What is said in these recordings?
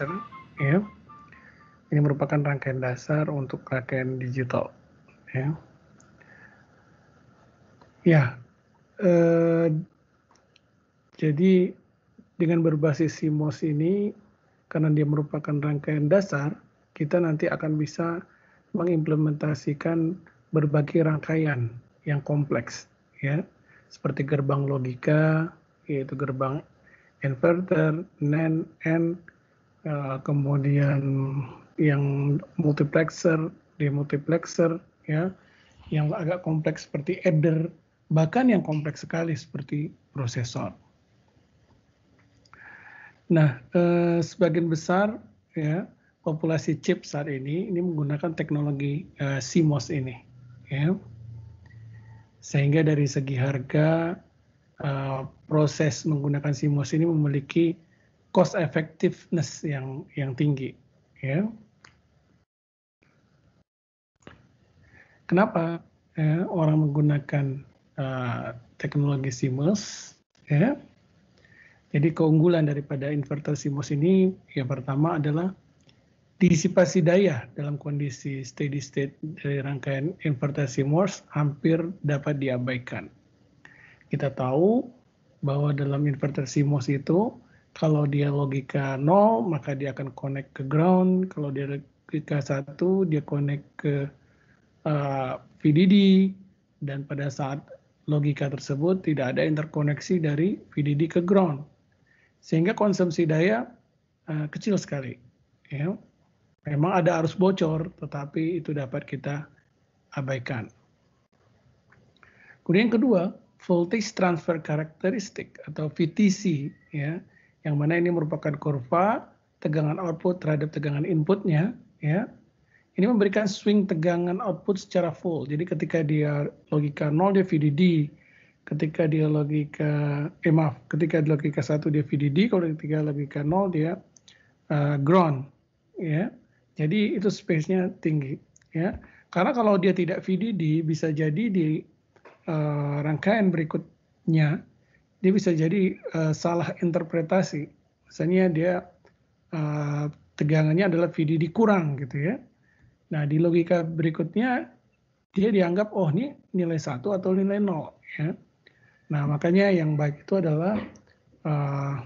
Python ya. Ini merupakan rangkaian dasar untuk rangkaian digital ya. Ya. Eh, jadi dengan berbasis Simos ini karena dia merupakan rangkaian dasar, kita nanti akan bisa mengimplementasikan berbagai rangkaian yang kompleks ya seperti gerbang logika yaitu gerbang inverter NAND and Eh, kemudian yang multiplexer, demultiplexer, ya, yang agak kompleks seperti adder, bahkan yang kompleks sekali seperti prosesor. Nah, eh, sebagian besar ya populasi chip saat ini ini menggunakan teknologi eh, CMOS ini, ya. Sehingga dari segi harga eh, proses menggunakan CMOS ini memiliki cost effectiveness yang yang tinggi ya kenapa ya, orang menggunakan uh, teknologi CMOS ya jadi keunggulan daripada inverter CMOS ini yang pertama adalah disipasi daya dalam kondisi steady state dari rangkaian inverter CMOS hampir dapat diabaikan. Kita tahu bahwa dalam inverter CMOS itu kalau dia logika 0, maka dia akan connect ke ground. Kalau dia logika 1, dia connect ke uh, eh, VDD. Dan pada saat logika tersebut tidak ada interkoneksi dari VDD ke ground. Sehingga konsumsi daya uh, kecil sekali. Ya. Memang ada arus bocor, tetapi itu dapat kita abaikan. Kemudian yang kedua, voltage transfer characteristic atau VTC ya yang mana ini merupakan kurva tegangan output terhadap tegangan inputnya, ya. Ini memberikan swing tegangan output secara full. Jadi ketika dia logika 0 dia VDD, ketika dia logika eh maaf, ketika dia logika 1 dia VDD, kalau ketika logika 0 dia uh, ground, ya. Jadi itu space-nya tinggi, ya. Karena kalau dia tidak VDD bisa jadi di uh, rangkaian berikutnya dia bisa jadi uh, salah interpretasi. Misalnya dia uh, tegangannya adalah VD dikurang, gitu ya. Nah di logika berikutnya dia dianggap oh ini nilai satu atau nilai nol ya. Nah makanya yang baik itu adalah uh,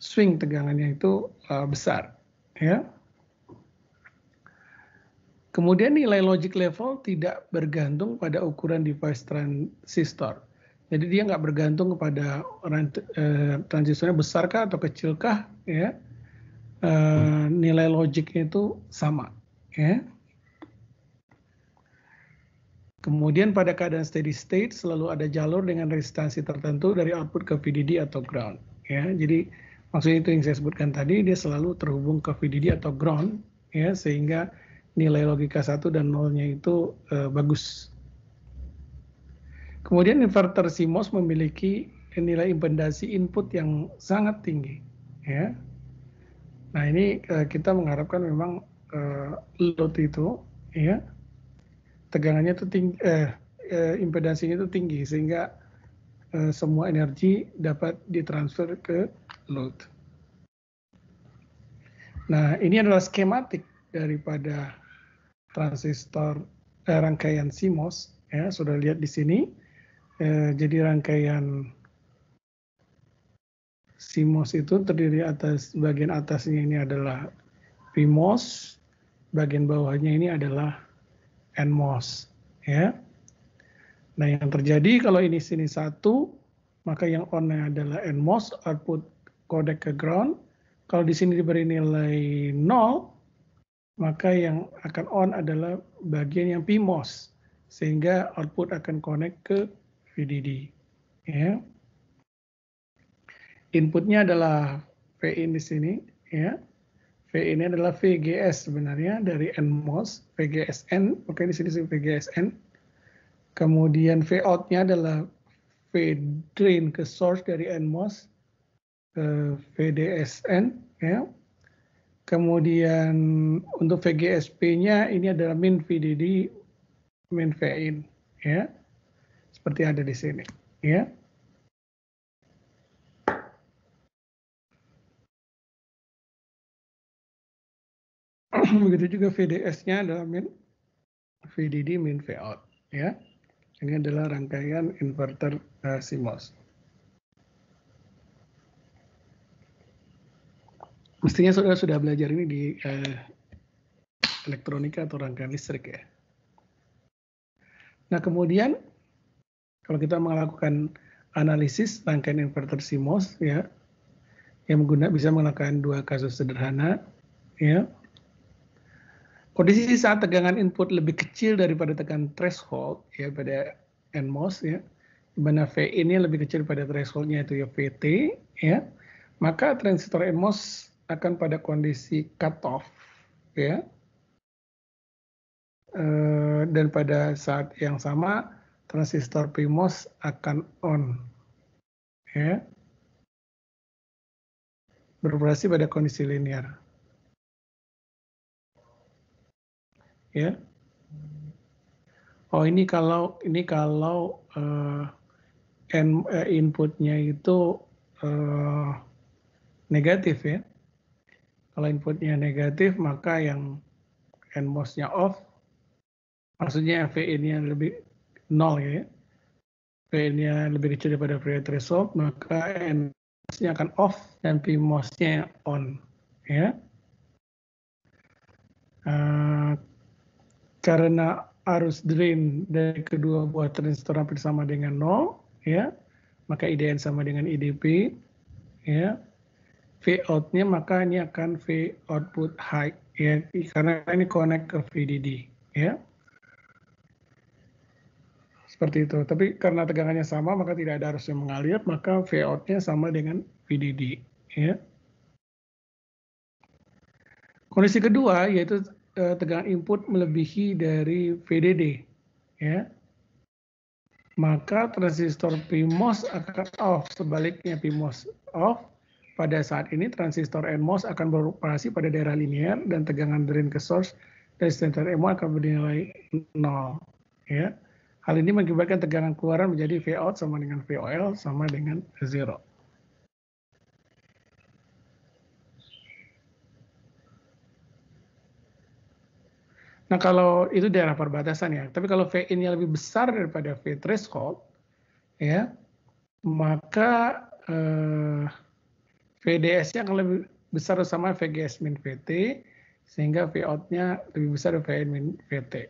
swing tegangannya itu uh, besar ya. Kemudian nilai logic level tidak bergantung pada ukuran device transistor. Jadi dia nggak bergantung kepada orang, eh, transistornya besarkah atau kecilkah, ya eh, hmm. nilai logiknya itu sama, ya. Kemudian pada keadaan steady state selalu ada jalur dengan resistansi tertentu dari output ke VDD atau ground, ya. Jadi maksudnya itu yang saya sebutkan tadi dia selalu terhubung ke VDD atau ground, ya sehingga nilai logika satu dan nolnya itu eh, bagus, Kemudian inverter CMOS memiliki nilai impedansi input yang sangat tinggi, ya. Nah ini uh, kita mengharapkan memang uh, load itu, ya, tegangannya itu tinggi, eh, eh, impedansinya itu tinggi sehingga eh, semua energi dapat ditransfer ke load. Nah ini adalah skematik daripada transistor eh, rangkaian CMOS. Ya, sudah lihat di sini eh, jadi rangkaian CMOS itu terdiri atas bagian atasnya ini adalah PMOS, bagian bawahnya ini adalah NMOS, ya. Nah, yang terjadi kalau ini sini satu, maka yang on adalah NMOS output codec ke ground. Kalau di sini diberi nilai 0, maka yang akan on adalah bagian yang PMOS, sehingga output akan connect ke VDD. Ya. Inputnya adalah VIN di sini. Ya. V ini adalah VGS sebenarnya dari NMOS, VGSN. Oke, di sini VGSN. Kemudian out nya adalah V drain ke source dari NMOS ke VDSN ya. Kemudian untuk VGSP-nya ini adalah min VDD min VIN ya seperti ada di sini ya begitu juga VDS-nya adalah min VDD min Vout ya ini adalah rangkaian inverter uh, eh, CMOS mestinya saudara sudah belajar ini di uh, elektronika atau rangkaian listrik ya nah kemudian kalau kita melakukan analisis rangkaian inverter CMOS ya yang menggunakan bisa melakukan dua kasus sederhana ya. Kondisi saat tegangan input lebih kecil daripada tegangan threshold ya pada NMOS ya, di mana V ini lebih kecil pada thresholdnya itu ya VT ya, maka transistor NMOS akan pada kondisi cutoff ya. Eh, dan pada saat yang sama transistor PMOS akan on. Ya. Beroperasi pada kondisi linear. Ya. Oh ini kalau ini kalau uh, eh, n, uh, eh, inputnya itu uh, negatif ya. Kalau inputnya negatif maka yang NMOS-nya off, maksudnya vin e nya lebih nol ya. V-nya lebih kecil daripada V threshold, maka NS-nya akan off dan PMOS-nya on. Ya. Uh, karena arus drain dari kedua buah transistor hampir sama dengan nol, ya, maka IDN sama dengan IDP, ya. V out-nya maka ini akan V output high, ya, karena ini connect ke VDD, ya. Seperti itu. Tapi karena tegangannya sama, maka tidak ada arus yang mengalir, maka Voutnya nya sama dengan VDD. Ya. Kondisi kedua yaitu eh, tegangan input melebihi dari VDD. Ya. Maka transistor PMOS akan off, sebaliknya PMOS off. Pada saat ini transistor NMOS akan beroperasi pada daerah linear dan tegangan drain ke source dari center MO akan bernilai 0. Ya. Hal ini mengakibatkan tegangan keluaran menjadi out sama dengan VOL sama dengan zero. Nah kalau itu daerah perbatasan ya, tapi kalau v yang lebih besar daripada V threshold, ya maka eh, VDS-nya akan lebih besar sama VGS min VT, sehingga out nya lebih besar dari VN min VT.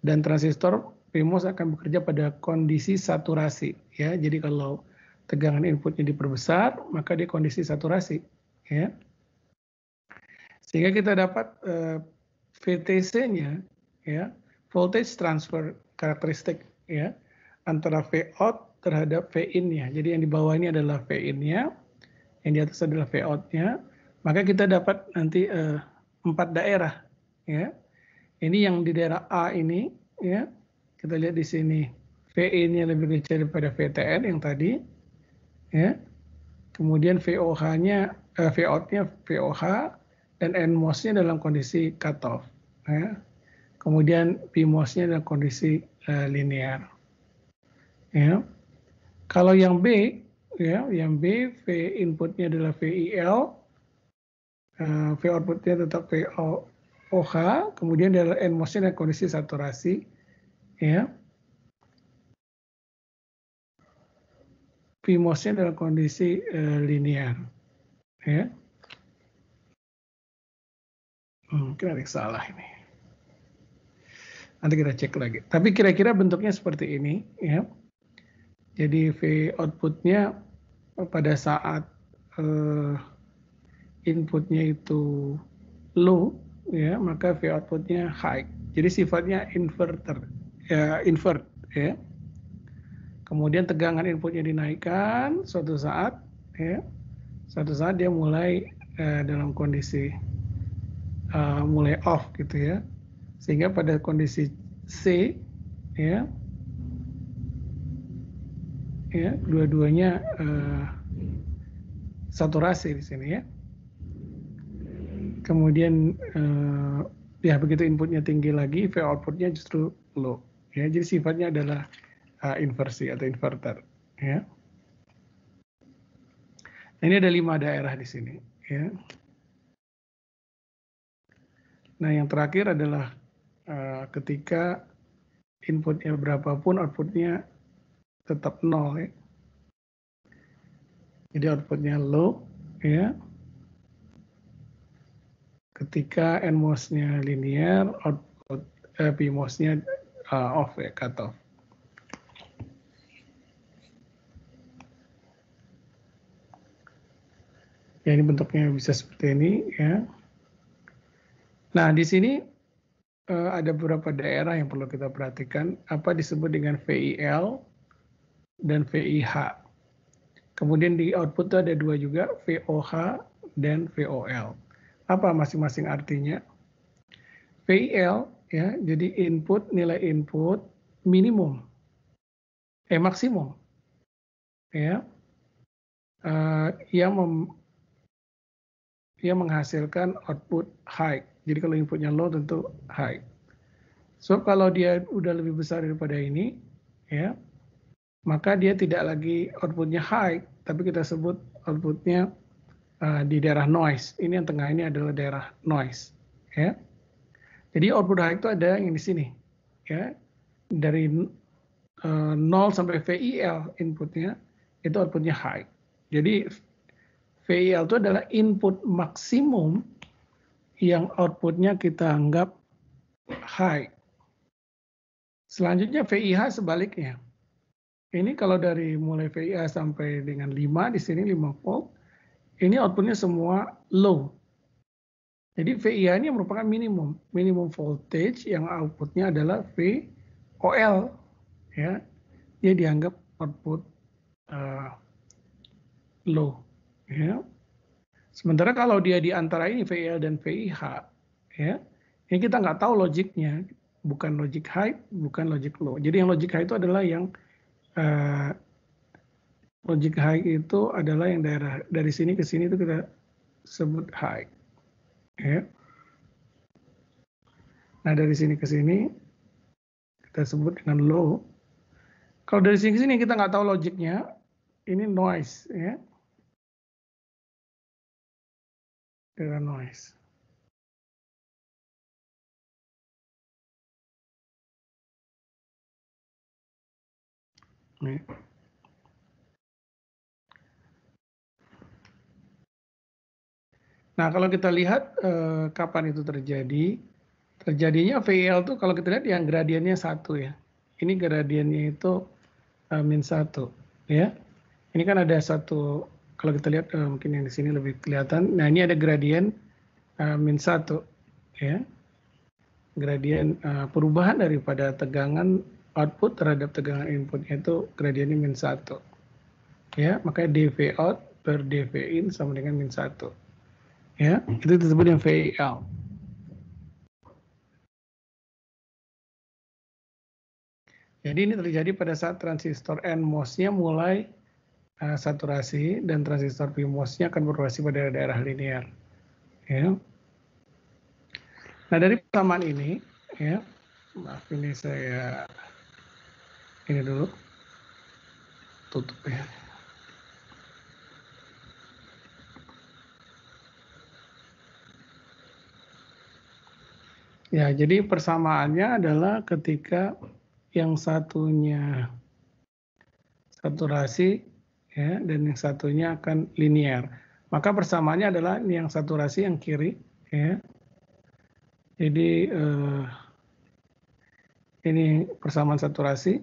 Dan transistor PMOS akan bekerja pada kondisi saturasi ya. Jadi kalau tegangan inputnya diperbesar, maka dia kondisi saturasi ya. Sehingga kita dapat uh, eh, VTC-nya ya, voltage transfer karakteristik ya antara Vout terhadap in nya Jadi yang di bawah ini adalah in nya yang di atas adalah Vout-nya. Maka kita dapat nanti eh, empat daerah ya. Ini yang di daerah A ini ya kita lihat di sini. VE-nya lebih kecil daripada VTN yang tadi. Ya. Kemudian VOH-nya, eh, VOUT-nya VOH, dan NMOS-nya dalam kondisi cutoff. Ya. Kemudian PMOS-nya dalam kondisi eh, linear. Ya. Kalau yang B, ya, yang B, V inputnya adalah VIL, e uh, eh, V outputnya tetap VOH, kemudian dalam NMOS-nya dalam kondisi saturasi, ya PMOS-nya dalam kondisi e, linear ya mungkin hmm, ada yang salah ini nanti kita cek lagi tapi kira-kira bentuknya seperti ini ya jadi V outputnya pada saat uh, inputnya itu low ya maka V outputnya high jadi sifatnya inverter ya, invert ya. Kemudian tegangan inputnya dinaikkan suatu saat ya. Suatu saat dia mulai eh, dalam kondisi uh, mulai off gitu ya. Sehingga pada kondisi C ya ya dua-duanya uh, saturasi di sini ya. Kemudian uh, ya begitu inputnya tinggi lagi, V outputnya justru low. Ya, jadi sifatnya adalah uh, inversi atau inverter. Ya. ini ada lima daerah di sini. Ya. Nah, yang terakhir adalah uh, ketika inputnya berapapun outputnya tetap nol. Ya. Jadi outputnya low, ya. Ketika NMOS-nya linear, output eh, PMOS-nya uh, off ya cut off. Ya ini bentuknya bisa seperti ini ya. Nah di sini uh, ada beberapa daerah yang perlu kita perhatikan apa disebut dengan VIL dan VIH. Kemudian di output itu ada dua juga, VOH dan VOL. Apa masing-masing artinya? VIL ya jadi input nilai input minimum eh maksimum ya yang eh, mem, yang menghasilkan output high jadi kalau inputnya low tentu high so kalau dia udah lebih besar daripada ini ya maka dia tidak lagi outputnya high tapi kita sebut outputnya eh, di daerah noise ini yang tengah ini adalah daerah noise ya jadi output high itu ada yang di sini, ya dari uh, eh, 0 sampai VIL inputnya itu outputnya high. Jadi VIL itu adalah input maksimum yang outputnya kita anggap high. Selanjutnya VIH sebaliknya. Ini kalau dari mulai VIH sampai dengan 5 di sini 5 volt, ini outputnya semua low. Jadi VIA ini merupakan minimum, minimum voltage yang outputnya adalah VOL, ya, dia dianggap output uh, low, ya. Sementara kalau dia di antara ini VIL dan VIH, ya, ini kita nggak tahu logiknya, bukan logik high, bukan logik low. Jadi yang logik high itu adalah yang uh, eh, logik high itu adalah yang daerah dari sini ke sini itu kita sebut high. Ya. Nah, dari sini ke sini kita sebut dengan low. Kalau dari sini ke sini kita nggak tahu logiknya, ini noise ya. Era noise. Ya. Nah, kalau kita lihat eh, kapan itu terjadi, terjadinya VIL e itu kalau kita lihat yang gradiennya satu ya. Ini gradiennya itu eh, min satu ya. Ini kan ada satu kalau kita lihat eh, mungkin yang di sini lebih kelihatan. Nah, ini ada gradien eh, min satu ya. Gradien eh, perubahan daripada tegangan output terhadap tegangan input itu gradiennya min satu ya. Makanya dv out per dv in sama dengan min satu ya itu disebut yang VAL jadi ini terjadi pada saat transistor n nya mulai uh, saturasi dan transistor mos nya akan beroperasi pada daerah linear ya nah dari persamaan ini ya maaf ini saya ini dulu tutup ya Ya, jadi persamaannya adalah ketika yang satunya saturasi ya dan yang satunya akan linear. Maka persamaannya adalah yang saturasi yang kiri ya. Jadi eh, ini persamaan saturasi,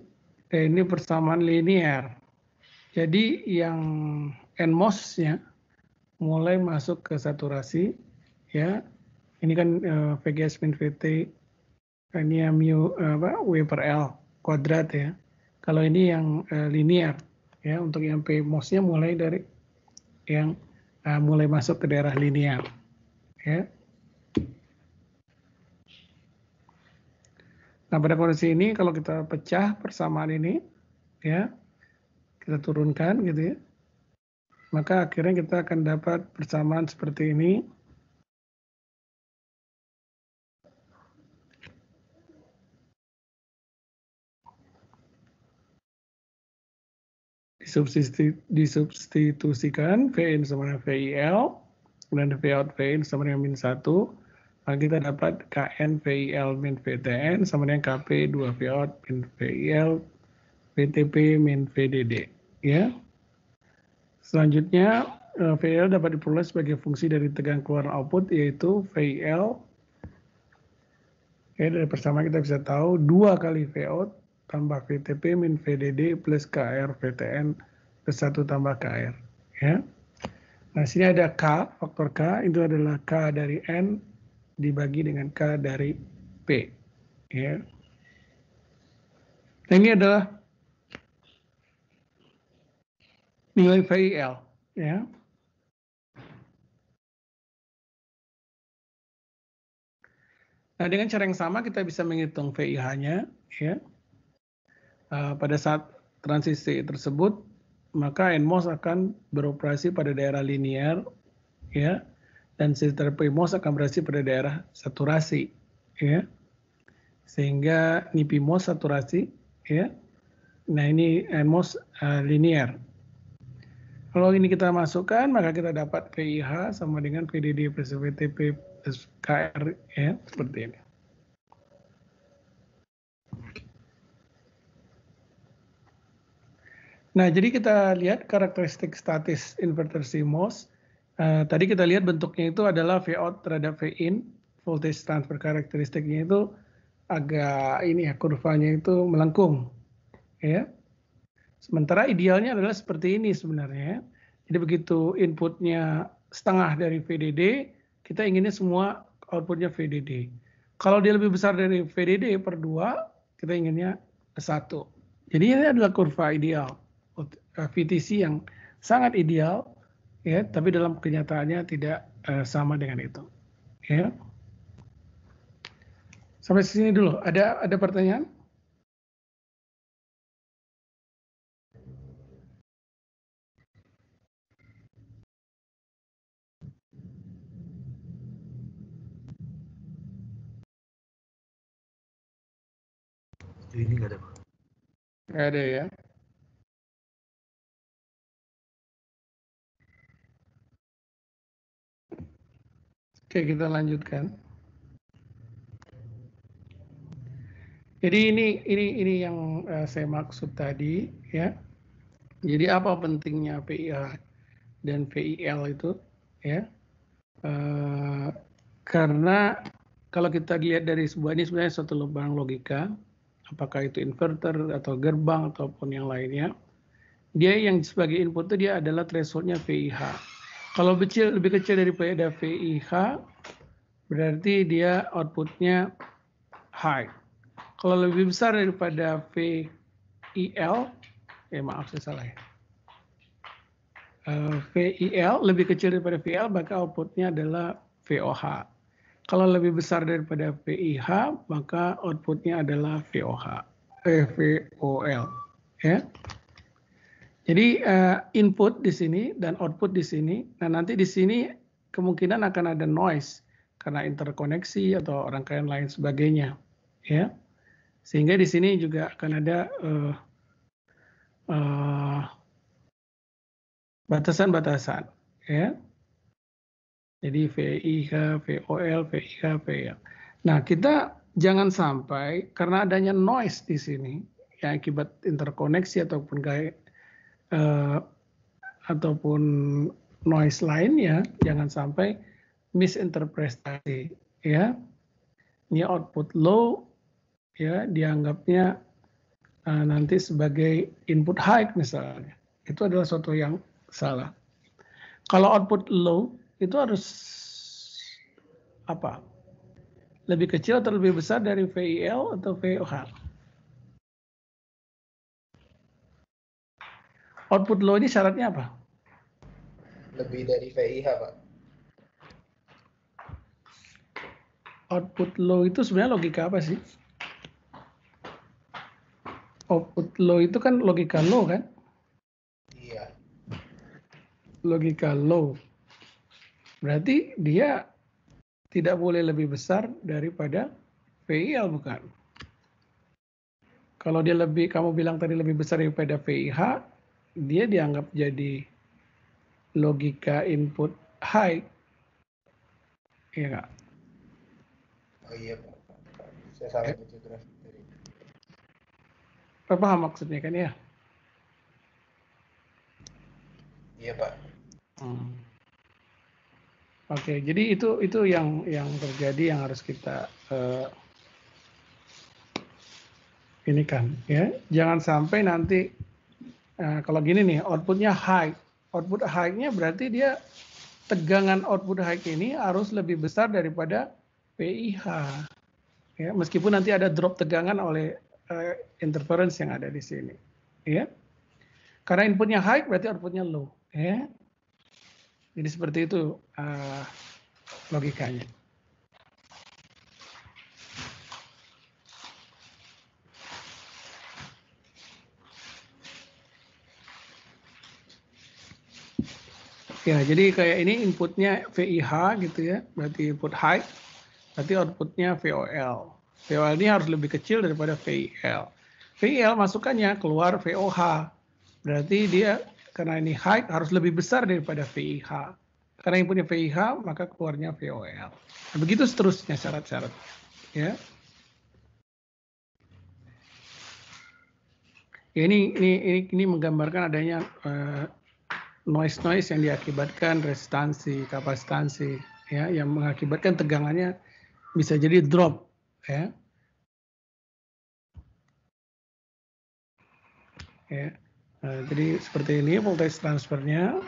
eh, ini persamaan linear. Jadi yang NMOS-nya mulai masuk ke saturasi ya ini kan uh, eh, VGS min VT ini mu apa W per L kuadrat ya. Kalau ini yang uh, linear ya untuk yang P mosnya mulai dari yang uh, mulai masuk ke daerah linear ya. Nah, pada kondisi ini kalau kita pecah persamaan ini ya kita turunkan gitu ya. Maka akhirnya kita akan dapat persamaan seperti ini disubstitu, disubstitusikan VIN sama dengan VIL, kemudian VOUT VIN sama dengan min 1, maka kita dapat KN VIL min VTN sama dengan KP 2 VOUT min VIL VTP min VDD. Ya. Selanjutnya, eh, VIL dapat diperoleh sebagai fungsi dari tegang keluar output, yaitu VIL. Ya, dari persamaan kita bisa tahu 2 kali VOUT tambah VTP min VDD plus KR VTN plus 1 tambah KR. Ya. Nah, sini ada K, faktor K, itu adalah K dari N dibagi dengan K dari P. Ya. Nah, ini adalah nilai VIL. Ya. Nah, dengan cara yang sama kita bisa menghitung VIH-nya. Ya. Eh, pada saat transisi tersebut maka NMOS akan beroperasi pada daerah linier ya dan filter PMOS akan beroperasi pada daerah saturasi ya sehingga NIPMOS saturasi ya nah ini NMOS uh, eh, linear kalau ini kita masukkan maka kita dapat PIH sama dengan PDD plus VTP ya seperti ini Nah, jadi kita lihat karakteristik statis inverter CMOS. Uh, eh, tadi kita lihat bentuknya itu adalah Vout terhadap Vin, voltage transfer karakteristiknya itu agak ini ya kurvanya itu melengkung, ya. Sementara idealnya adalah seperti ini sebenarnya. Jadi begitu inputnya setengah dari VDD, kita inginnya semua outputnya VDD. Kalau dia lebih besar dari VDD per 2, kita inginnya satu. Jadi ini adalah kurva ideal. VTC yang sangat ideal, ya, tapi dalam kenyataannya tidak uh, sama dengan itu. Ya. Sampai sini dulu. Ada ada pertanyaan? Ini nggak ada. Nggak ada ya. Oke, kita lanjutkan. Jadi ini ini ini yang eh, saya maksud tadi ya. Jadi apa pentingnya PIA dan VIL itu ya? Uh, karena kalau kita lihat dari sebuah ini sebenarnya satu lubang logika, apakah itu inverter atau gerbang ataupun yang lainnya, dia yang sebagai input itu dia adalah thresholdnya VIH kalau kecil lebih kecil daripada VIH berarti dia outputnya high. Kalau lebih besar daripada VIL, eh maaf saya salah ya. Eh, VIL lebih kecil daripada VL maka outputnya adalah VOH. Kalau lebih besar daripada VIH maka outputnya adalah VOH, eh VOL, ya. Jadi uh, input di sini dan output di sini. Nah nanti di sini kemungkinan akan ada noise karena interkoneksi atau rangkaian lain sebagainya, ya. Sehingga di sini juga akan ada uh, uh, batasan-batasan, ya. Jadi VIH, VOL, VIH, VIH. Nah kita jangan sampai karena adanya noise di sini, yang akibat interkoneksi ataupun gaya, uh, ataupun noise lainnya jangan sampai misinterpretasi ya ini output low ya dianggapnya uh, nanti sebagai input high misalnya itu adalah suatu yang salah kalau output low itu harus apa lebih kecil atau lebih besar dari VIL atau VOH output low ini syaratnya apa? Lebih dari VIH, Pak. Output low itu sebenarnya logika apa sih? Output low itu kan logika low kan? Iya. Logika low. Berarti dia tidak boleh lebih besar daripada VIL bukan? Kalau dia lebih, kamu bilang tadi lebih besar daripada VIH, dia dianggap jadi logika input high. Iya enggak? Oh iya pak. Saya salah eh. baca eh. grafik dari. paham maksudnya kan ya? Iya pak. Hmm. Oke, okay, jadi itu itu yang yang terjadi yang harus kita uh, ini kan ya. Jangan sampai nanti Nah, kalau gini nih, outputnya high. Output high-nya berarti dia tegangan output high ini harus lebih besar daripada PIH. Ya, meskipun nanti ada drop tegangan oleh uh, interference yang ada di sini. Ya. Karena inputnya high berarti outputnya low. Ya. Jadi seperti itu uh, logikanya. Ya, jadi kayak ini inputnya VIH gitu ya, berarti input height, berarti outputnya VOL. VOL ini harus lebih kecil daripada VIL. VIL masukannya keluar VOH, berarti dia karena ini height harus lebih besar daripada VIH. Karena inputnya VIH maka keluarnya VOL. Nah, begitu seterusnya syarat-syarat. Ya. ya. Ini ini ini, ini menggambarkan adanya uh, noise noise yang diakibatkan resistansi kapasitansi ya yang mengakibatkan tegangannya bisa jadi drop ya ya nah, jadi seperti ini voltage transfernya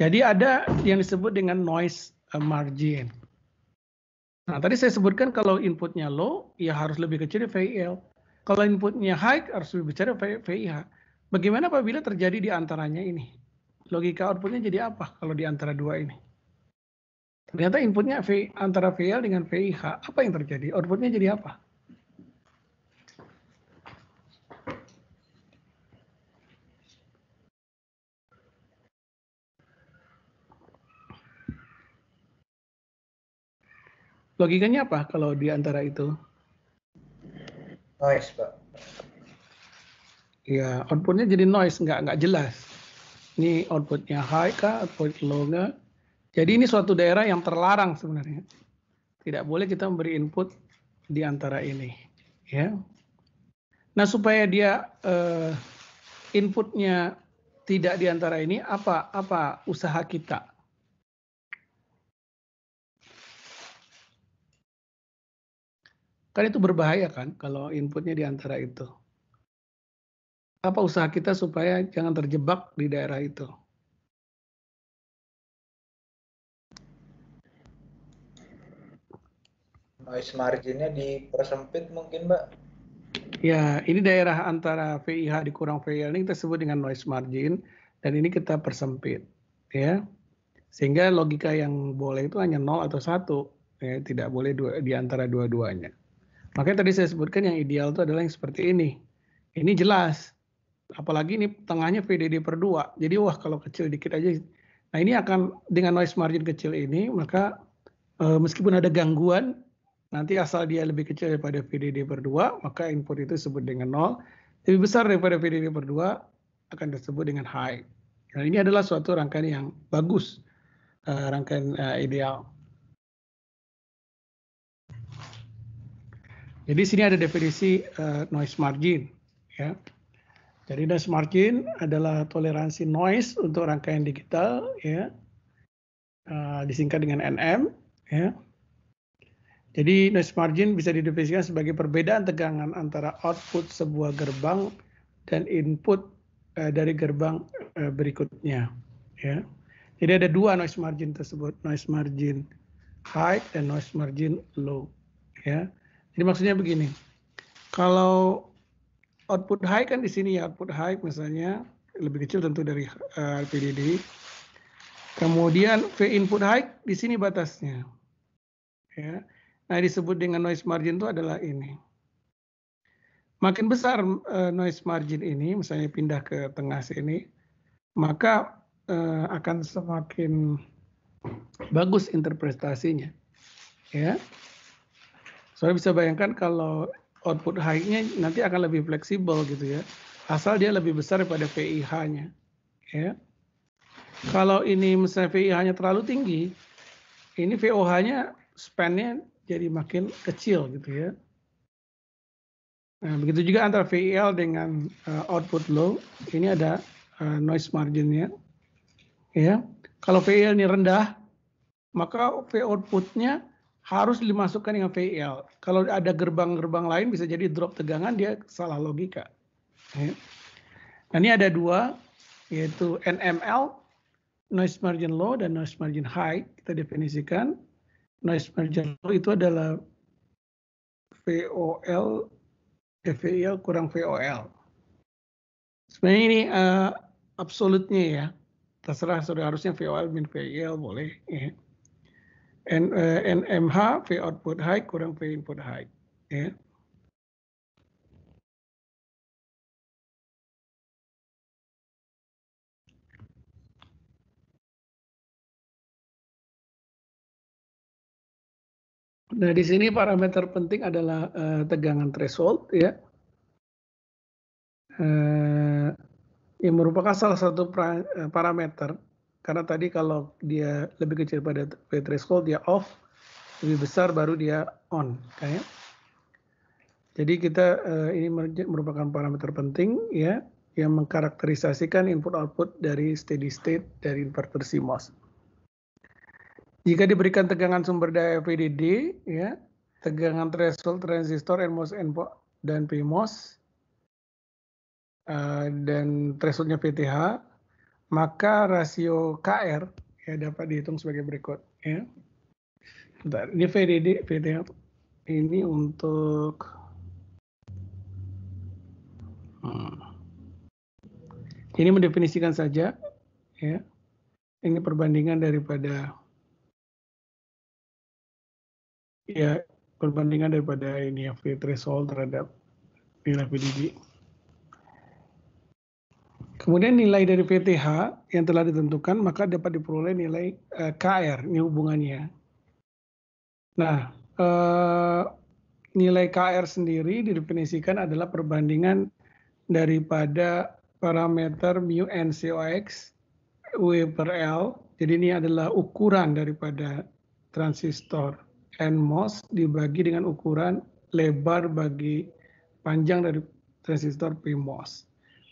jadi ada yang disebut dengan noise eh, margin nah tadi saya sebutkan kalau inputnya low ya harus lebih kecil dari VIL kalau inputnya high harus lebih besar VIH bagaimana apabila terjadi di antaranya ini logika outputnya jadi apa kalau di antara dua ini? Ternyata inputnya v, antara VL dengan VIH, apa yang terjadi? Outputnya jadi apa? Logikanya apa kalau di antara itu? Noise, Pak. Ya, outputnya jadi noise, nggak, nggak jelas. Ini outputnya high kah, output low -nya. Jadi ini suatu daerah yang terlarang sebenarnya. Tidak boleh kita memberi input di antara ini. Ya. Nah supaya dia uh, inputnya tidak di antara ini, apa apa usaha kita? Kan itu berbahaya kan kalau inputnya di antara itu apa usaha kita supaya jangan terjebak di daerah itu. Noise marginnya dipersempit mungkin, Mbak? Ya, ini daerah antara VIH dikurang VIH ini kita sebut dengan noise margin dan ini kita persempit, ya. Sehingga logika yang boleh itu hanya 0 atau 1, ya, tidak boleh dua, di antara dua-duanya. Makanya tadi saya sebutkan yang ideal itu adalah yang seperti ini, ini jelas apalagi ini tengahnya VDD per 2. Jadi wah kalau kecil dikit aja. Nah ini akan dengan noise margin kecil ini maka e, meskipun ada gangguan nanti asal dia lebih kecil daripada VDD per 2 maka input itu disebut dengan 0. Lebih besar daripada VDD per 2 akan disebut dengan high. Nah ini adalah suatu rangkaian yang bagus, e, rangkaian e, ideal. Jadi sini ada definisi uh, noise margin, ya. Jadi noise margin adalah toleransi noise untuk rangkaian digital, ya, uh, disingkat dengan NM, ya. Jadi noise margin bisa didefinisikan sebagai perbedaan tegangan antara output sebuah gerbang dan input uh, dari gerbang uh, berikutnya, ya. Jadi ada dua noise margin tersebut, noise margin high dan noise margin low, ya. Jadi maksudnya begini, kalau output high kan di sini ya output high misalnya lebih kecil tentu dari uh, eh, PDD. Kemudian V input high di sini batasnya. Ya. Nah, disebut dengan noise margin itu adalah ini. Makin besar uh, noise margin ini, misalnya pindah ke tengah sini, maka uh, akan semakin bagus interpretasinya. Ya. Soalnya bisa bayangkan kalau output high-nya nanti akan lebih fleksibel gitu ya. Asal dia lebih besar daripada PIH-nya. Ya. Kalau ini misalnya PIH-nya terlalu tinggi, ini VOH-nya span-nya jadi makin kecil gitu ya. Nah, begitu juga antara VIL e dengan uh, output low, ini ada uh, noise marginnya. Ya, kalau VIL e ini rendah, maka V output-nya harus dimasukkan dengan VL. Kalau ada gerbang-gerbang lain bisa jadi drop tegangan dia salah logika. Nah ini ada dua yaitu NML noise margin low dan noise margin high kita definisikan. Noise margin low itu adalah VOL FVL eh, kurang VOL. Sebenarnya ini uh, absolutnya ya. Terserah sudah harusnya VOL min VL boleh. Ya. N, uh, eh, NMH V output high kurang V input high. Ya. Nah, di sini parameter penting adalah uh, tegangan threshold ya. Uh, yang merupakan salah satu parameter karena tadi kalau dia lebih kecil pada threshold dia off lebih besar baru dia on kayak jadi kita eh, ini merupakan parameter penting ya yang mengkarakterisasikan input output dari steady state dari inverter CMOS. Jika diberikan tegangan sumber daya VDD ya, tegangan threshold transistor NMOS dan PMOS eh, dan thresholdnya PTH maka rasio KR ya dapat dihitung sebagai berikut ya. Bentar, ini VDD, VDD ini untuk hmm, ini mendefinisikan saja ya. Ini perbandingan daripada ya perbandingan daripada ini ya, V threshold terhadap nilai PDB. Kemudian nilai dari PTH yang telah ditentukan maka dapat diperoleh nilai eh, KR, ini hubungannya. Nah, eh, nilai KR sendiri didefinisikan adalah perbandingan daripada parameter mu n COX W e per L. Jadi ini adalah ukuran daripada transistor NMOS dibagi dengan ukuran lebar bagi panjang dari transistor PMOS.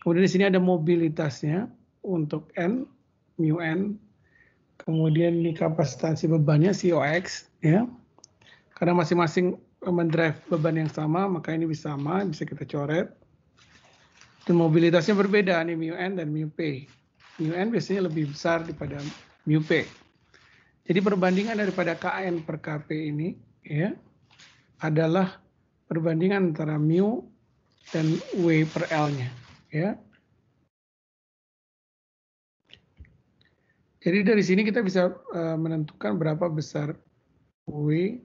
Kemudian di sini ada mobilitasnya untuk N, mu N. Kemudian ini kapasitansi bebannya COX ya. Karena masing-masing eh, mendrive beban yang sama, maka ini bisa sama, bisa kita coret. Dan mobilitasnya berbeda nih mu N dan mu P. Mu N biasanya lebih besar daripada mu P. Jadi perbandingan daripada KN per KP ini ya adalah perbandingan antara mu dan W per L-nya ya. Jadi dari sini kita bisa eh, menentukan berapa besar W,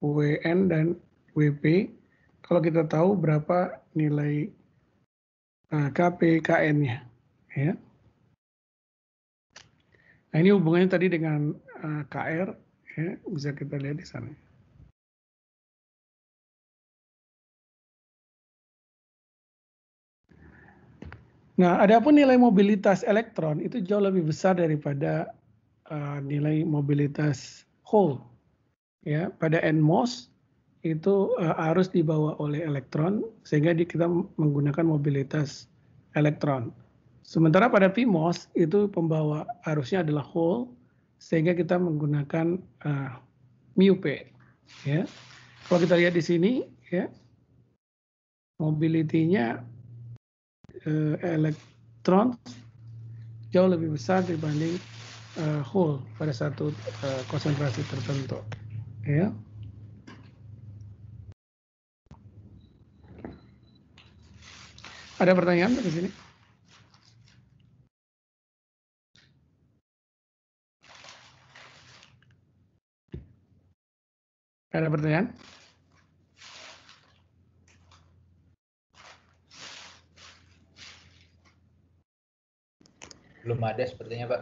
WN dan WP kalau kita tahu berapa nilai uh, KP KN-nya ya. Nah, ini hubungannya tadi dengan eh, KR ya, bisa kita lihat di sana. Nah, adapun nilai mobilitas elektron itu jauh lebih besar daripada uh, nilai mobilitas hole. Ya, pada NMOS itu uh, arus dibawa oleh elektron sehingga di, kita menggunakan mobilitas elektron. Sementara pada PMOS itu pembawa arusnya adalah hole sehingga kita menggunakan uh, mu p. Ya. Kalau kita lihat di sini ya Mobilitinya uh, elektron jauh lebih besar dibanding uh, hole pada satu uh, konsentrasi tertentu ya ada pertanyaan di sini ada pertanyaan belum ada sepertinya Pak.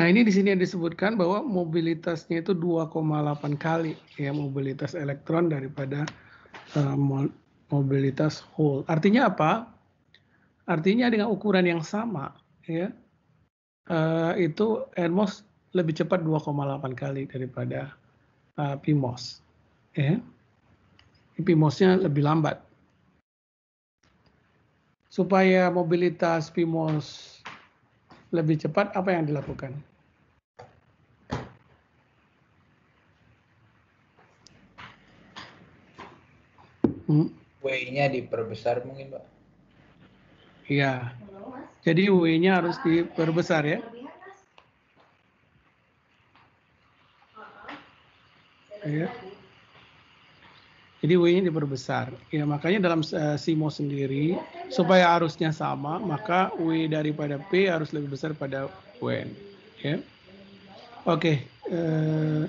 Nah ini di sini yang disebutkan bahwa mobilitasnya itu 2,8 kali ya mobilitas elektron daripada uh, mobilitas hole. Artinya apa? Artinya dengan ukuran yang sama ya uh, itu NMOS lebih cepat 2,8 kali daripada uh, ah, PMOS. Ya. Eh? PMOS-nya lebih lambat. Supaya mobilitas PMOS lebih cepat, apa yang dilakukan? Hmm. W-nya diperbesar mungkin, Pak. Iya. Jadi W-nya harus diperbesar ya. ya. Jadi W-nya diperbesar. Ya, makanya dalam uh, eh, SIMO sendiri supaya arusnya sama, maka W daripada P harus lebih besar pada WN, ya. Oke, okay. uh, eh,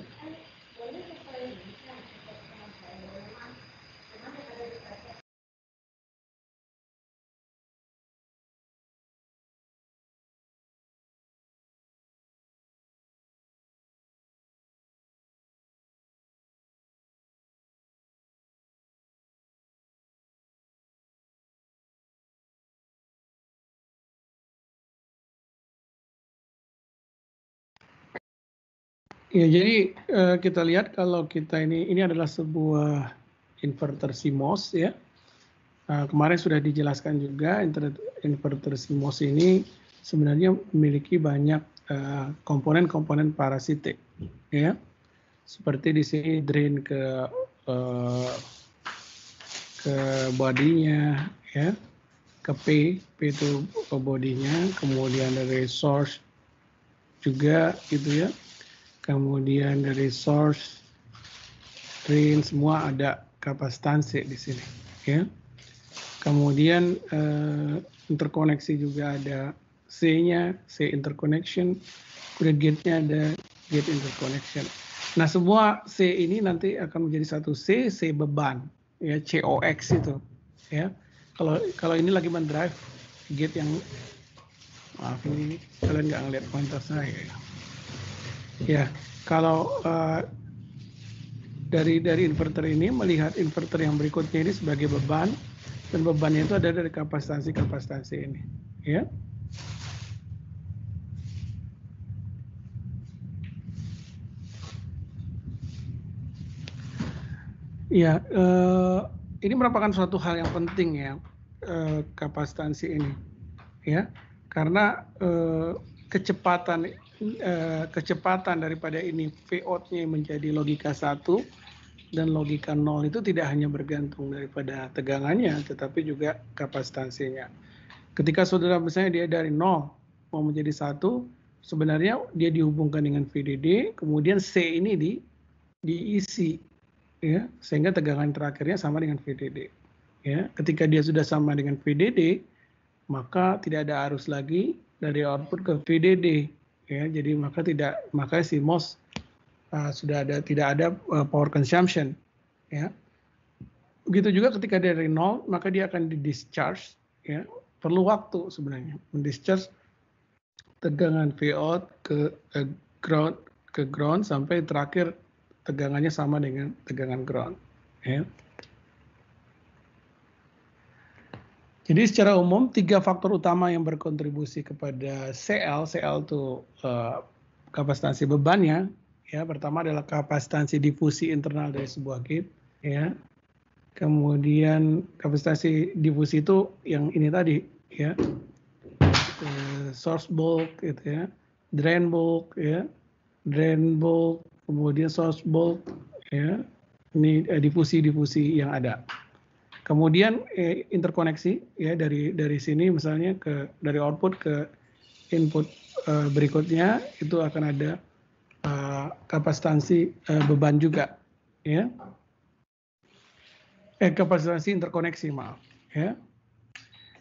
Ya, jadi uh, kita lihat kalau kita ini ini adalah sebuah inverter CMOS ya. Uh, kemarin sudah dijelaskan juga inverter CMOS ini sebenarnya memiliki banyak eh, komponen-komponen uh, parasitik ya. Seperti di sini drain ke uh, ke bodinya ya. Ke P, P itu ke bodinya, kemudian dari source juga gitu ya kemudian dari source, drain, semua ada kapasitansi di sini. Ya. Kemudian uh, interkoneksi juga ada C-nya, C interconnection, kemudian gate-nya ada gate interconnection. Nah, semua C ini nanti akan menjadi satu C, C beban, ya COX itu, ya. Kalau kalau ini lagi mendrive gate yang maaf ini kalian nggak ngeliat pointer saya ya. Ya, kalau uh, dari dari inverter ini melihat inverter yang berikutnya ini sebagai beban dan bebannya itu ada dari kapasitansi kapasitansi ini, ya. Ya, eh, ini merupakan suatu hal yang penting ya eh, kapasitansi ini, ya, karena eh, kecepatan Eh, kecepatan daripada ini vo nya menjadi logika satu dan logika nol itu tidak hanya bergantung daripada tegangannya tetapi juga kapasitansinya. Ketika saudara misalnya dia dari nol mau menjadi satu, sebenarnya dia dihubungkan dengan VDD, kemudian C ini di diisi ya sehingga tegangan terakhirnya sama dengan VDD. Ya, ketika dia sudah sama dengan VDD, maka tidak ada arus lagi dari output ke VDD ya jadi maka tidak maka si MOS uh, ah, sudah ada tidak ada uh, power consumption ya begitu juga ketika dari nol maka dia akan di discharge ya perlu waktu sebenarnya mendischarge tegangan Vout ke uh, ground ke ground sampai terakhir tegangannya sama dengan tegangan ground ya Jadi secara umum tiga faktor utama yang berkontribusi kepada CL, CL itu uh, eh, kapasitansi bebannya, ya pertama adalah kapasitansi difusi internal dari sebuah kit, ya. Kemudian kapasitansi difusi itu yang ini tadi, ya. Uh, source bulk, gitu ya. Drain bulk, ya. Drain bulk, kemudian source bulk, ya. Ini uh, difusi-difusi yang ada. Kemudian eh, interkoneksi ya dari dari sini misalnya ke dari output ke input eh, berikutnya itu akan ada eh, kapasitansi eh, beban juga ya. Eh kapasitansi interkoneksi maaf ya.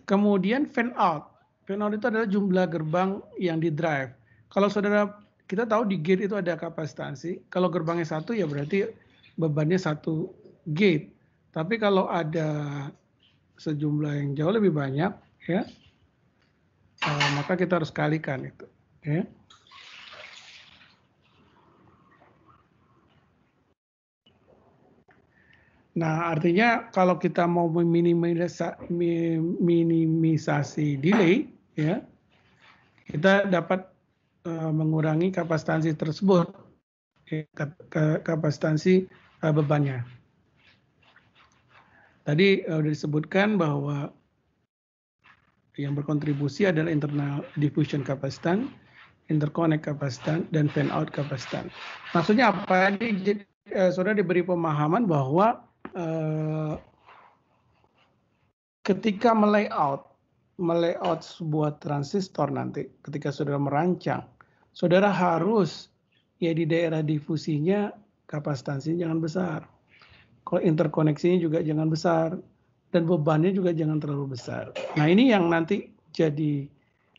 Kemudian fan out. Fan out itu adalah jumlah gerbang yang di drive. Kalau saudara kita tahu di gate itu ada kapasitansi. Kalau gerbangnya satu ya berarti bebannya satu gate tapi kalau ada sejumlah yang jauh lebih banyak, ya, uh, maka kita harus kalikan itu. Ya. Nah, artinya kalau kita mau meminimisasi delay, ya, kita dapat uh, mengurangi kapasitansi tersebut, ya, kapasitansi uh, bebannya. Tadi sudah eh, disebutkan bahwa yang berkontribusi adalah internal diffusion kapasitan, interconnect kapasitan, dan fan-out kapasitan. Maksudnya apa? Jadi, uh, saudara diberi pemahaman bahwa uh, ketika melayout melayout sebuah transistor nanti ketika saudara merancang saudara harus ya di daerah difusinya kapasitansinya jangan besar kalau interkoneksinya juga jangan besar dan bebannya juga jangan terlalu besar. Nah, ini yang nanti jadi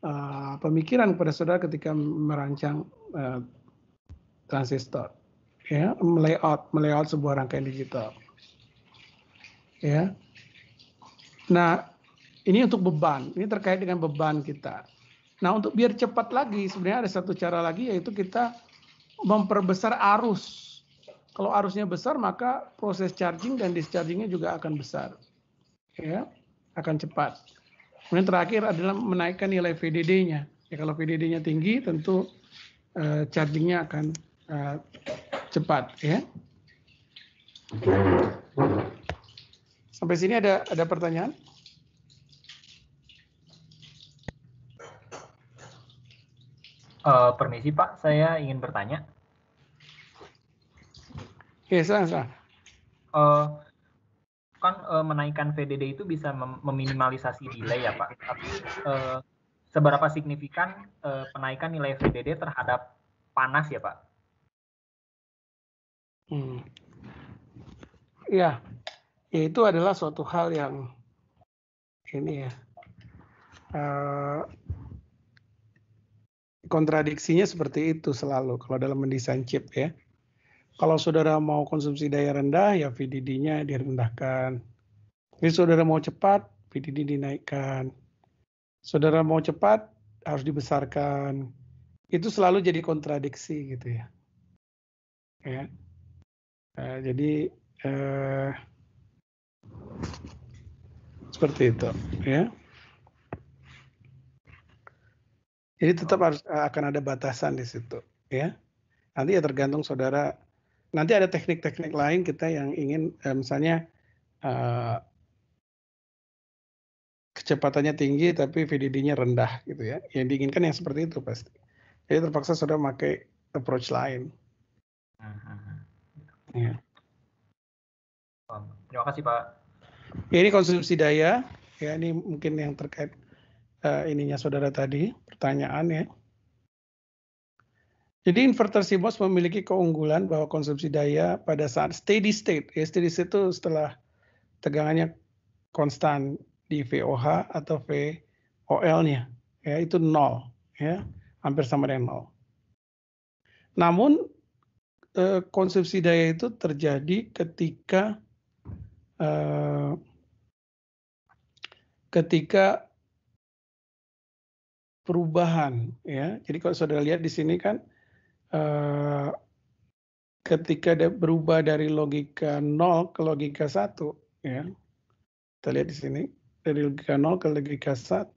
uh, pemikiran kepada saudara ketika merancang uh, transistor. Ya, melayout, melayout sebuah rangkaian digital. Ya. Nah, ini untuk beban. Ini terkait dengan beban kita. Nah, untuk biar cepat lagi, sebenarnya ada satu cara lagi, yaitu kita memperbesar arus kalau arusnya besar maka proses charging dan dischargingnya juga akan besar, ya akan cepat. Kemudian terakhir adalah menaikkan nilai VDD-nya. Ya, kalau VDD-nya tinggi tentu uh, chargingnya akan uh, cepat, ya. Sampai sini ada ada pertanyaan? Uh, permisi Pak, saya ingin bertanya. Oke, silakan, silakan. Uh, eh, kan uh, menaikkan VDD itu bisa mem meminimalisasi delay ya Pak. Tapi uh, seberapa signifikan uh, penaikan nilai VDD terhadap panas ya Pak? Hmm. Ya, ya, itu adalah suatu hal yang ini ya uh, kontradiksinya seperti itu selalu kalau dalam mendesain chip ya kalau saudara mau konsumsi daya rendah, ya VDD-nya direndahkan. Jadi saudara mau cepat, VDD dinaikkan. Saudara mau cepat, harus dibesarkan. Itu selalu jadi kontradiksi gitu ya. Ya. Nah, jadi eh, seperti itu ya. Jadi tetap harus eh, akan ada batasan di situ ya. Nanti ya tergantung saudara nanti ada teknik-teknik lain kita yang ingin eh, misalnya eh, kecepatannya tinggi tapi VDD-nya rendah gitu ya. Yang diinginkan yang seperti itu pasti. Jadi terpaksa sudah pakai approach lain. Ya. Terima kasih Pak. Ya, ini konsumsi daya. Ya ini mungkin yang terkait uh, ininya saudara tadi pertanyaan ya. Jadi inverter CMOS memiliki keunggulan bahwa konsumsi daya pada saat steady state, ya steady state itu setelah tegangannya konstan di VOH atau VOL-nya, ya itu nol, ya hampir sama dengan nol. Namun eh, konsumsi daya itu terjadi ketika eh, ketika perubahan, ya. Jadi kalau saudara lihat di sini kan Eh, ketika ketika berubah dari logika 0 ke logika 1 ya. Kita lihat di sini dari logika 0 ke logika 1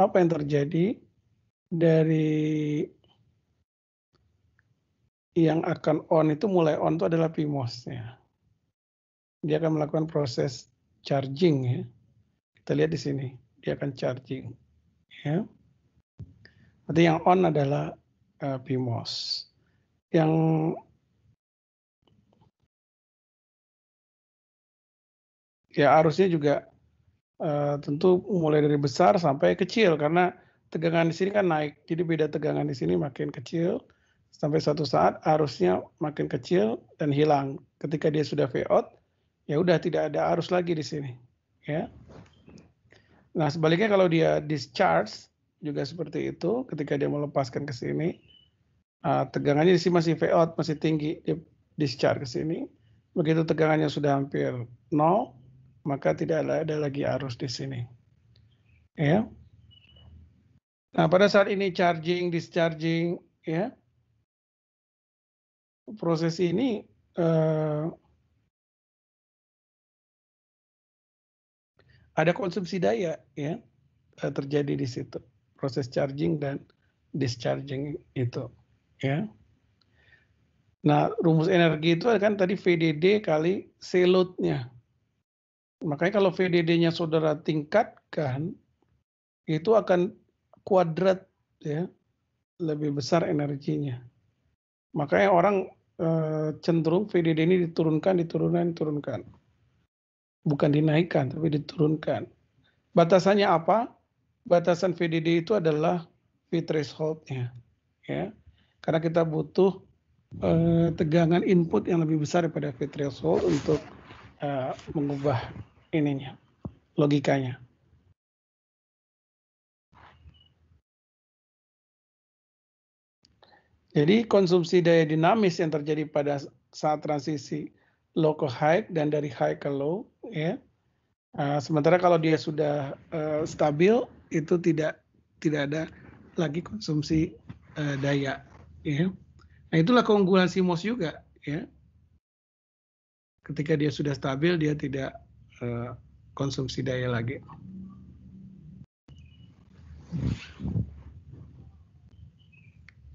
apa yang terjadi dari yang akan on itu mulai on itu adalah pmos ya, Dia akan melakukan proses charging ya. Kita lihat di sini, dia akan charging ya. Berarti yang on adalah uh, yang ya arusnya juga uh, tentu mulai dari besar sampai kecil karena tegangan di sini kan naik jadi beda tegangan di sini makin kecil sampai suatu saat arusnya makin kecil dan hilang ketika dia sudah V ya udah tidak ada arus lagi di sini ya nah sebaliknya kalau dia discharge juga seperti itu ketika dia melepaskan ke sini Ah, tegangannya di sini masih V masih tinggi di discharge ke sini. Begitu tegangannya sudah hampir nol, maka tidak ada, ada lagi arus di sini. Ya. Nah, pada saat ini charging, discharging, ya. Proses ini uh, ada konsumsi daya ya eh, terjadi di situ proses charging dan discharging itu ya. Nah, rumus energi itu kan tadi VDD kali C load-nya. Makanya kalau VDD-nya saudara tingkatkan, itu akan kuadrat ya, lebih besar energinya. Makanya orang e, cenderung VDD ini diturunkan, diturunkan, diturunkan. Bukan dinaikkan, tapi diturunkan. Batasannya apa? Batasan VDD itu adalah V threshold-nya. Ya karena kita butuh uh, tegangan input yang lebih besar daripada V threshold untuk uh, mengubah ininya logikanya. Jadi konsumsi daya dinamis yang terjadi pada saat transisi low ke high dan dari high ke low, ya. Uh, sementara kalau dia sudah uh, stabil, itu tidak tidak ada lagi konsumsi uh, daya ya nah itulah keunggulan CMOS juga ya ketika dia sudah stabil dia tidak uh, konsumsi daya lagi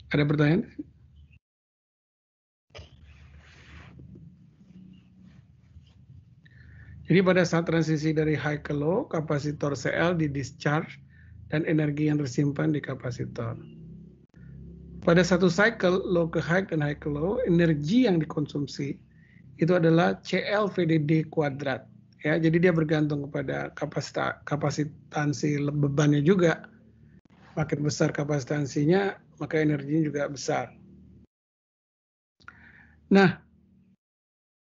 ada pertanyaan Jadi pada saat transisi dari high ke low, kapasitor CL di discharge dan energi yang tersimpan di kapasitor. Pada satu cycle, low ke high dan high ke low, energi yang dikonsumsi itu adalah CL VDD kuadrat. Ya, jadi dia bergantung kepada kapasita, kapasitansi bebannya juga. Makin besar kapasitansinya, maka energinya juga besar. Nah,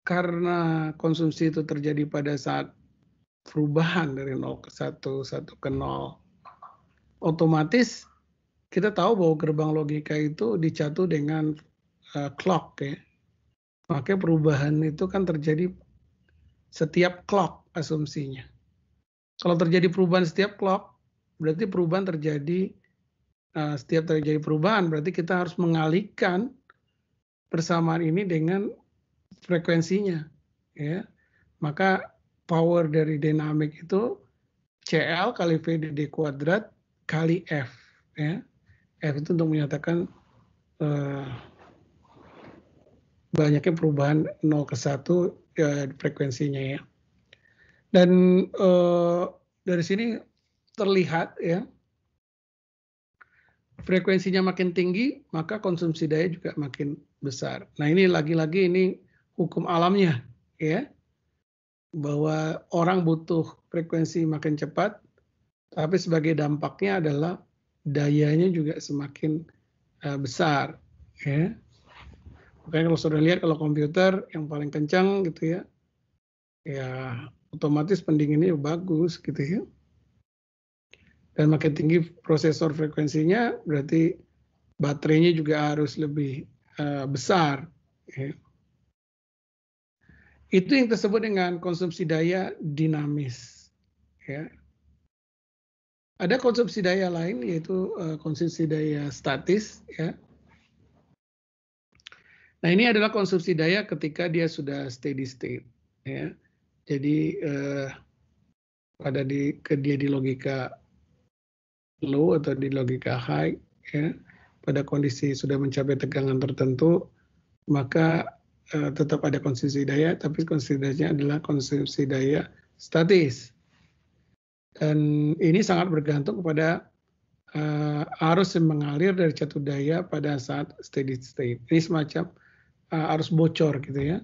karena konsumsi itu terjadi pada saat perubahan dari 0 ke 1, 1 ke 0, otomatis kita tahu bahwa gerbang logika itu dicatu dengan uh, clock ya. Maka perubahan itu kan terjadi setiap clock asumsinya. Kalau terjadi perubahan setiap clock, berarti perubahan terjadi uh, setiap terjadi perubahan berarti kita harus mengalihkan persamaan ini dengan frekuensinya ya. Maka power dari dinamik itu CL kali V DD kuadrat kali F ya R eh, itu untuk menyatakan uh, banyaknya perubahan 0 ke 1 ya, eh, frekuensinya ya. Dan uh, dari sini terlihat ya frekuensinya makin tinggi maka konsumsi daya juga makin besar. Nah ini lagi-lagi ini hukum alamnya ya bahwa orang butuh frekuensi makin cepat tapi sebagai dampaknya adalah dayanya juga semakin uh, besar ya makanya kalau sudah lihat kalau komputer yang paling kencang gitu ya ya otomatis pendinginnya bagus gitu ya dan makin tinggi prosesor frekuensinya berarti baterainya juga harus lebih uh, besar ya. itu yang tersebut dengan konsumsi daya dinamis ya ada konsumsi daya lain yaitu eh, konsumsi daya statis ya. Nah, ini adalah konsumsi daya ketika dia sudah steady state ya. Jadi eh, pada di ke dia di logika low atau di logika high ya, pada kondisi sudah mencapai tegangan tertentu maka eh, tetap ada konsumsi daya tapi konsumsi dayanya adalah konsumsi daya statis dan ini sangat bergantung kepada uh, arus yang mengalir dari catu daya pada saat steady state. Ini semacam uh, arus bocor gitu ya.